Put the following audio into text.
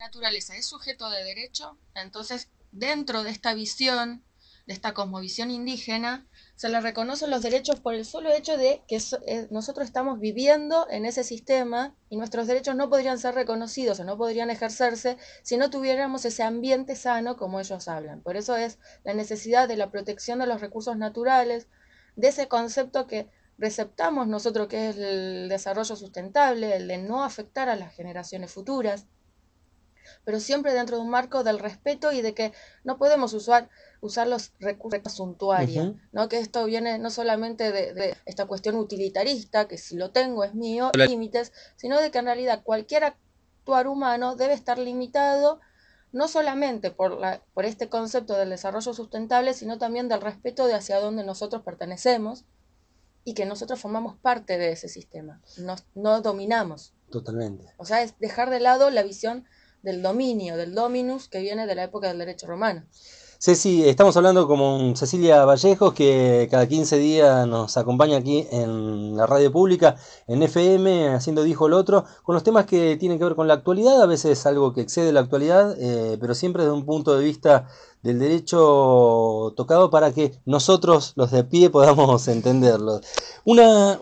naturaleza es sujeto de derecho, entonces dentro de esta visión, de esta cosmovisión indígena, se le reconocen los derechos por el solo hecho de que eh, nosotros estamos viviendo en ese sistema y nuestros derechos no podrían ser reconocidos o no podrían ejercerse si no tuviéramos ese ambiente sano como ellos hablan. Por eso es la necesidad de la protección de los recursos naturales, de ese concepto que receptamos nosotros que es el desarrollo sustentable, el de no afectar a las generaciones futuras pero siempre dentro de un marco del respeto y de que no podemos usar, usar los recursos asuntuarios, ¿no? Que esto viene no solamente de, esta cuestión utilitarista, que si lo tengo es mío, límites, sino de que en realidad cualquier actuar humano debe estar limitado no solamente por, la, por este concepto del desarrollo sustentable, sino también del respeto de hacia dónde nosotros pertenecemos y que nosotros formamos parte de ese sistema, no, no dominamos. Totalmente. O sea, es dejar de lado la visión del dominio, del dominus, que viene de la época del derecho romano. Sí, sí, estamos hablando con Cecilia Vallejos, que cada 15 días nos acompaña aquí en la radio pública, en FM, haciendo Dijo el Otro, con los temas que tienen que ver con la actualidad, a veces algo que excede la actualidad, eh, pero siempre desde un punto de vista del derecho tocado para que nosotros, los de pie, podamos entenderlo. Una.